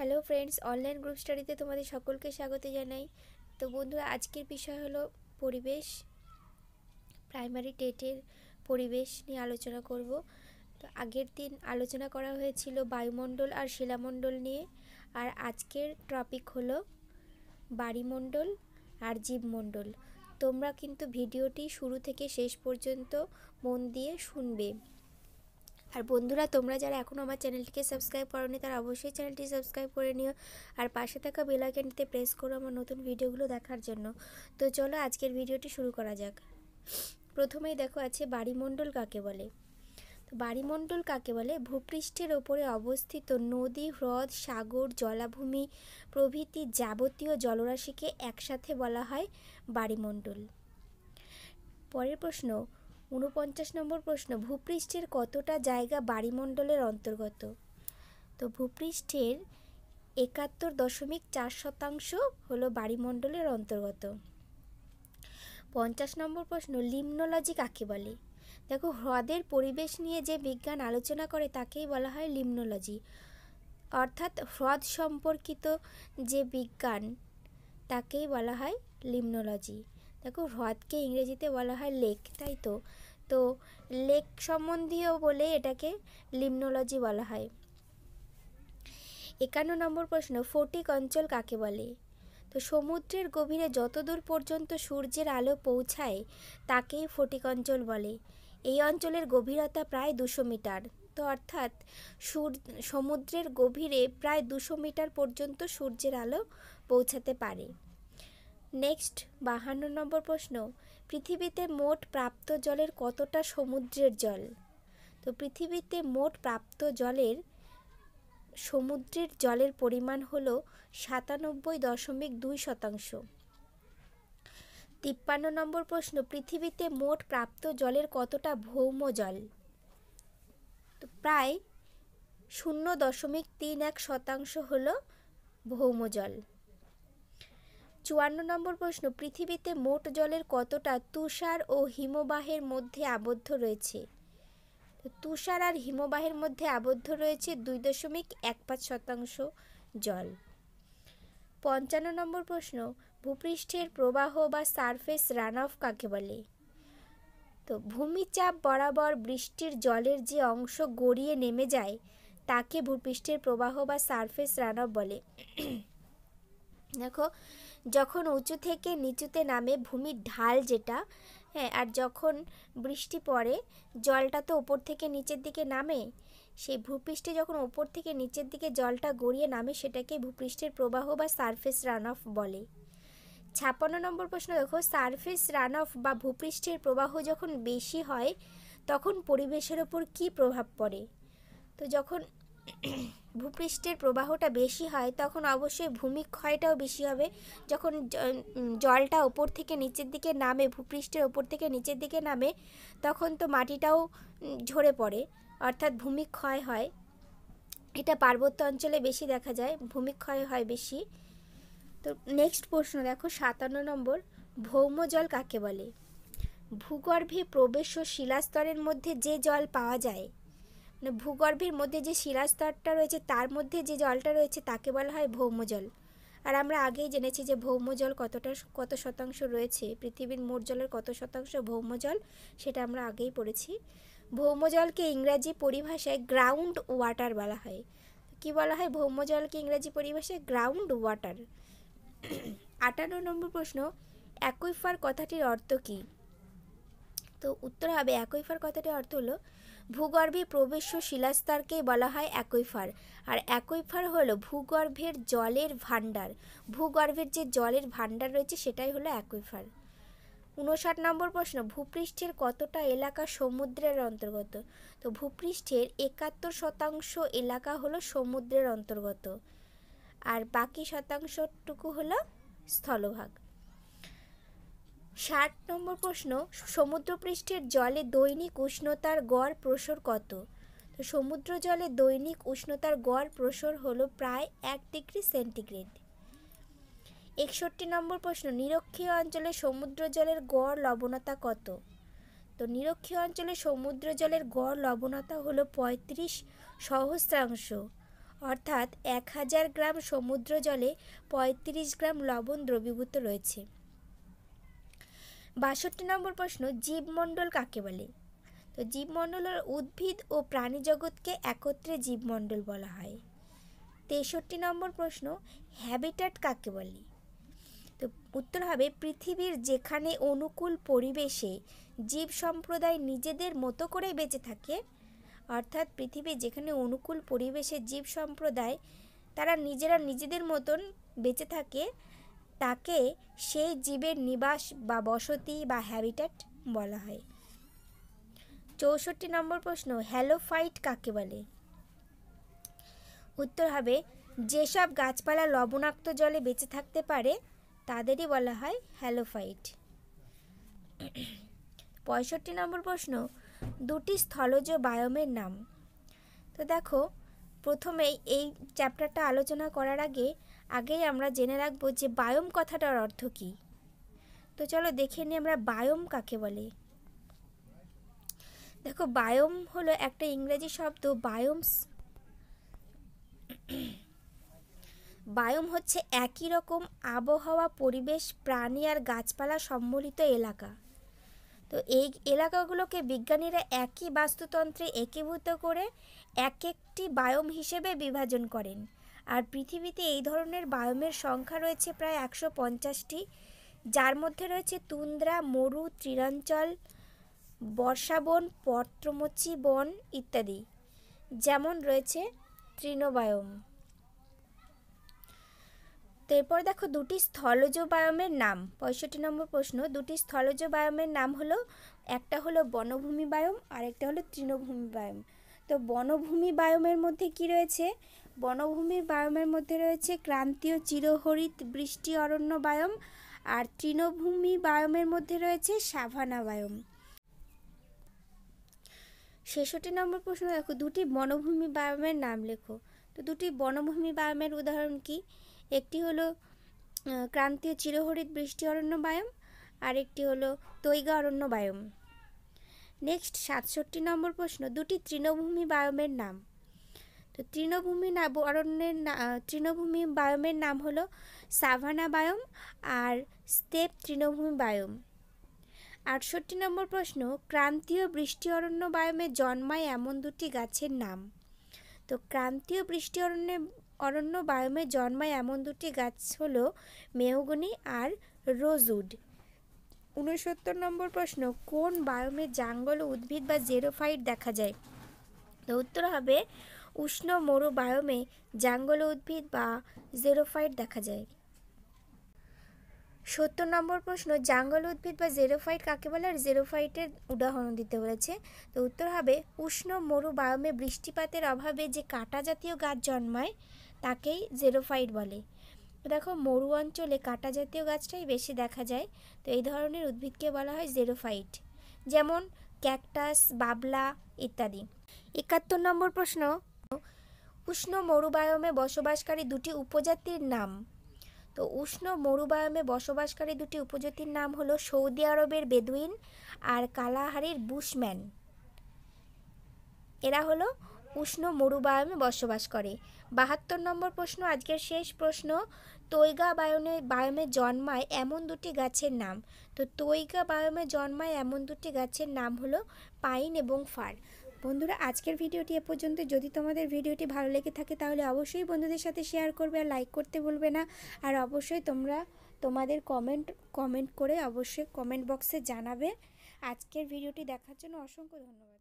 hello friends online group স্টাডিতে তোমাদের সকলকে স্বাগত জানাই তো বন্ধুরা আজকের বিষয় হলো পরিবেশ প্রাইমারি টেটের পরিবেশ নিয়ে আলোচনা করব তো আগের দিন আলোচনা করা হয়েছিল বায়ুমণ্ডল আর শিলামণ্ডল নিয়ে আর আজকের টপিক হলো বাড়িমণ্ডল আর জীবমণ্ডল তোমরা কিন্তু ভিডিওটি শুরু থেকে শেষ পর্যন্ত মন দিয়ে শুনবে আর বন্ধুরা তোমরা যারা এখনও আমার চ্যানেলটিকে সাবস্ক্রাইব করোনি তারা অবশ্যই চ্যানেলটি সাবস্ক্রাইব করে নিও আর পাশে থাকা বেলাইকানটিতে প্রেস করো আমার নতুন ভিডিওগুলো দেখার জন্য তো চলো আজকের ভিডিওটি শুরু করা যাক প্রথমেই দেখো আছে বাড়িমণ্ডল কাকে বলে বাড়িমণ্ডল কাকে বলে ভূপৃষ্ঠের ওপরে অবস্থিত নদী হ্রদ সাগর জলাভূমি প্রভৃতি যাবতীয় জলরাশিকে একসাথে বলা হয় বাড়িমণ্ডল পরের প্রশ্ন উনপঞ্চাশ নম্বর প্রশ্ন ভূপৃষ্ঠের কতটা জায়গা বাড়িমণ্ডলের অন্তর্গত তো ভূপৃষ্ঠের একাত্তর দশমিক চার শতাংশ হলো বাড়িমণ্ডলের অন্তর্গত পঞ্চাশ নম্বর প্রশ্ন লিমনোলজি কাকে বলে দেখো হ্রদের পরিবেশ নিয়ে যে বিজ্ঞান আলোচনা করে তাকেই বলা হয় লিমনোলজি অর্থাৎ হ্রদ সম্পর্কিত যে বিজ্ঞান তাকেই বলা হয় লিমনোলজি দেখো হ্রদকে ইংরেজিতে বলা হয় লেক তাই তো তো লেক সম্বন্ধীয় বলে এটাকে লিমনোলজি বলা হয় একান্ন নম্বর প্রশ্ন ফটিক অঞ্চল কাকে বলে তো সমুদ্রের গভীরে যতদূর পর্যন্ত সূর্যের আলো পৌঁছায় তাকেই ফটিক অঞ্চল বলে এই অঞ্চলের গভীরতা প্রায় দুশো মিটার তো অর্থাৎ সূর সমুদ্রের গভীরে প্রায় দুশো মিটার পর্যন্ত সূর্যের আলো পৌঁছাতে পারে নেক্সট বাহান্ন নম্বর প্রশ্ন পৃথিবীতে মোট প্রাপ্ত জলের কতটা সমুদ্রের জল তো পৃথিবীতে মোট প্রাপ্ত জলের সমুদ্রের জলের পরিমাণ হল সাতানব্বই দশমিক দুই শতাংশ তিপ্পান্ন নম্বর প্রশ্ন পৃথিবীতে মোট প্রাপ্ত জলের কতটা ভৌম জল তো প্রায় শূন্য দশমিক তিন এক শতাংশ হল ভৌম জল চুয়ান্ন নম্বর প্রশ্ন পৃথিবীতে মোট জলের কতটা তুষার ও হিমবাহের মধ্যে আবদ্ধ রয়েছে তুষার আর হিমবাহের মধ্যে আবদ্ধ রয়েছে দুই দশমিক এক পাঁচ শতাংশ জল পঞ্চান্ন নম্বর প্রশ্ন ভূপৃষ্ঠের প্রবাহ বা সারফেস রান অফ কাকে বলে তো ভূমিচাপ বরাবর বৃষ্টির জলের যে অংশ গড়িয়ে নেমে যায় তাকে ভূপৃষ্ঠের প্রবাহ বা সারফেস রান অফ বলে দেখো যখন উঁচু থেকে নিচুতে নামে ভূমির ঢাল যেটা হ্যাঁ আর যখন বৃষ্টি পড়ে জলটা তো ওপর থেকে নিচের দিকে নামে সেই ভূপৃষ্ঠে যখন ওপর থেকে নিচের দিকে জলটা গড়িয়ে নামে সেটাকে ভূপৃষ্ঠের প্রবাহ বা সারফেস রান অফ বলে ছাপ্পান্ন নম্বর প্রশ্ন দেখো সারফেস রান অফ বা ভূপৃষ্ঠের প্রবাহ যখন বেশি হয় তখন পরিবেশের ওপর কী প্রভাব পড়ে তো যখন ভূপৃষ্ঠের প্রবাহটা বেশি হয় তখন অবশ্যই ভূমিক্ষয়টাও ক্ষয়টাও বেশি হবে যখন জলটা ওপর থেকে নিচের দিকে নামে ভূপৃষ্ঠের ওপর থেকে নিচের দিকে নামে তখন তো মাটিটাও ঝরে পড়ে অর্থাৎ ভূমিক্ষয় ক্ষয় হয় এটা পার্বত্য অঞ্চলে বেশি দেখা যায় ভূমিক্ষয় ক্ষয় হয় বেশি তো নেক্সট প্রশ্ন দেখো সাতান্ন নম্বর ভৌম জল কাকে বলে ভূগর্ভে প্রবেশ ও শিলাস্তরের মধ্যে যে জল পাওয়া যায় মানে ভূগর্ভের মধ্যে যে শিলাস্তরটা রয়েছে তার মধ্যে যে জলটা রয়েছে তাকে বলা হয় ভৌম জল আর আমরা আগেই জেনেছি যে ভৌম জল কতটা কত শতাংশ রয়েছে পৃথিবীর মোট জলের কত শতাংশ ভৌম জল সেটা আমরা আগেই পড়েছি ভৌম জলকে ইংরাজি পরিভাষায় গ্রাউন্ড ওয়াটার বলা হয় কি বলা হয় ভৌম জলকে ইংরাজি পরিভাষায় গ্রাউন্ড ওয়াটার আটান্ন নম্বর প্রশ্ন একইফার কথাটির অর্থ কী তো উত্তর হবে একইফার কথাটির অর্থ হলো ভূগর্ভে প্রবেশ্য শিলাস্তরকেই বলা হয় অ্যাকুইফার আর অ্যাকুইফার হলো ভূগর্ভের জলের ভাণ্ডার ভূগর্ভের যে জলের ভাণ্ডার রয়েছে সেটাই হলো অ্যাকুইফার উনষাট নম্বর প্রশ্ন ভূপৃষ্ঠের কতটা এলাকা সমুদ্রের অন্তর্গত তো ভূপৃষ্ঠের একাত্তর শতাংশ এলাকা হলো সমুদ্রের অন্তর্গত আর বাকি শতাংশটুকু হলো স্থলভাগ ষাট নম্বর প্রশ্ন সমুদ্রপৃষ্ঠের জলে দৈনিক উষ্ণতার গড় প্রসর কত তো সমুদ্র জলে দৈনিক উষ্ণতার গড় প্রসর হলো প্রায় এক ডিগ্রি সেন্টিগ্রেড একষট্টি নম্বর প্রশ্ন নিরক্ষীয় অঞ্চলে সমুদ্র জলের গড় লবণতা কত তো নিরক্ষীয় অঞ্চলে সমুদ্র জলের গড় লবণতা হলো পঁয়ত্রিশ সহস্রাংশ অর্থাৎ এক হাজার গ্রাম সমুদ্র জলে পঁয়ত্রিশ গ্রাম লবণ দ্রবীভূত রয়েছে বাষট্টি নম্বর প্রশ্ন জীবমণ্ডল কাকে বলে তো হল উদ্ভিদ ও প্রাণী জগৎকে একত্রে জীবমণ্ডল বলা হয় তেষট্টি নম্বর প্রশ্ন হ্যাবিটাট কাকে বলে তো উত্তর হবে পৃথিবীর যেখানে অনুকূল পরিবেশে জীব সম্প্রদায় নিজেদের মতো করে বেঁচে থাকে অর্থাৎ পৃথিবীর যেখানে অনুকূল পরিবেশে জীব সম্প্রদায় তারা নিজেরা নিজেদের মতন বেঁচে থাকে তাকে সেই জীবের নিবাস বা বসতি বা হ্যাবিটেট বলা হয় চৌষট্টি নম্বর প্রশ্ন হ্যালোফাইট কাকে বলে উত্তর হবে যেসব গাছপালা লবণাক্ত জলে বেঁচে থাকতে পারে তাদেরই বলা হয় হ্যালোফাইট পঁয়ষট্টি নম্বর প্রশ্ন দুটি স্থলজ বায়মের নাম তো দেখো প্রথমেই এই চ্যাপ্টারটা আলোচনা করার আগে আগেই আমরা জেনে রাখব যে বায়োম কথাটার অর্থ কী তো চলো দেখে নিই আমরা বায়োম কাকে বলে দেখো বায়োম হলো একটা ইংরেজি শব্দ বায়োমস বায়োম হচ্ছে একই রকম আবহাওয়া পরিবেশ প্রাণী আর গাছপালা সম্বলিত এলাকা তো এই এলাকাগুলোকে বিজ্ঞানীরা একই বাস্তুতন্ত্রে একীভূত করে এক একটি বায়োম হিসেবে বিভাজন করেন আর পৃথিবীতে এই ধরনের বায়োমের সংখ্যা রয়েছে প্রায় একশো পঞ্চাশটি যার মধ্যে রয়েছে তুন্দ্রা মরু ত্রিরাঞ্চল বর্ষাবন পত্রমোচী বন ইত্যাদি যেমন রয়েছে তৃণবায়ম তো এরপর দেখো দুটি স্থলজ বায়োমের নাম পঁয়ষট্টি নম্বর প্রশ্ন দুটি স্থলজ বায়োমের নাম হলো একটা হলো বনভূমি বায়োম আর একটা হলো তৃণভূমি বায়োম তো বনভূমি বায়োমের মধ্যে কি রয়েছে বনভূমি বায়োমের মধ্যে রয়েছে ক্রান্তীয় চিরহরিত বৃষ্টি অরণ্য বায়োম আর তৃণভূমি বায়োমের মধ্যে রয়েছে সাভানা বায়োম ছেষট্টি নম্বর প্রশ্ন দেখো দুটি বনভূমি বায়োমের নাম লেখো তো দুটি বনভূমি বায়োমের উদাহরণ কী একটি হলো ক্রান্তীয় চিরহরিত বৃষ্টি অরণ্য বায়ম আরেকটি হলো তৈগা অরণ্য বায়ম নেক্সট সাতষট্টি নম্বর প্রশ্ন দুটি তৃণভূমি বায়মের নাম তো তৃণভূমি না অরণ্যের তৃণভূমি বায়োমের নাম হলো সাভানা বায়োম আর স্তেপ তৃণভূমি বায়োম আটষট্টি নম্বর প্রশ্ন ক্রান্তীয় বৃষ্টি অরণ্য বায়োমে জন্মায় এমন দুটি গাছের নাম তো ক্রান্তীয় বৃষ্টি অরণ্যে অরণ্য বায়োমে জন্মায় এমন দুটি গাছ হল মেহগনি আর রোজউড উনসত্তর নম্বর প্রশ্ন কোন বায়োমে জাঙ্গল উদ্ভিদ বা জেরোফাইট দেখা যায় তো উত্তর হবে উষ্ণ মরু বায়োমে জাঙ্গল উদ্ভিদ বা জেরোফাইট দেখা যায় সত্তর নম্বর প্রশ্ন জাঙ্গল উদ্ভিদ বা জেরোফাইট কাকে বলে আর জেরোফাইটের উদাহরণ দিতে বলেছে তো উত্তর হবে উষ্ণ মরু বায়োমে বৃষ্টিপাতের অভাবে যে কাঁটা জাতীয় গাছ জন্মায় তাকেই জেরোফাইট বলে দেখো মরু অঞ্চলে কাটা জাতীয় গাছটাই বেশি দেখা যায় তো এই ধরনের উদ্ভিদকে বলা হয় জেরোফাইট যেমন ক্যাকটাস বাবলা ইত্যাদি একাত্তর নম্বর প্রশ্ন উষ্ণ মরুবায়মে বসবাসকারী দুটি উপজাতির নাম তো উষ্ণ মরুবায়মে বসবাসকারী দুটি উপজাতির নাম হলো সৌদি আরবের বেদুইন আর কালাহারির বুশম্যান এরা হলো উষ্ণ মরুবায়নে বসবাস করে বাহাত্তর নম্বর প্রশ্ন আজকের শেষ প্রশ্ন তৈগা বায়নে বায়োমে জন্মায় এমন দুটি গাছের নাম তো তৈগা বায়োমে জন্মায় এমন দুটি গাছের নাম হলো পাইন এবং ফার বন্ধুরা আজকের ভিডিওটি এ পর্যন্ত যদি তোমাদের ভিডিওটি ভালো লেগে থাকে তাহলে অবশ্যই বন্ধুদের সাথে শেয়ার করবে আর লাইক করতে বলবে না আর অবশ্যই তোমরা তোমাদের কমেন্ট কমেন্ট করে অবশ্যই কমেন্ট বক্সে জানাবে আজকের ভিডিওটি দেখার জন্য অসংখ্য ধন্যবাদ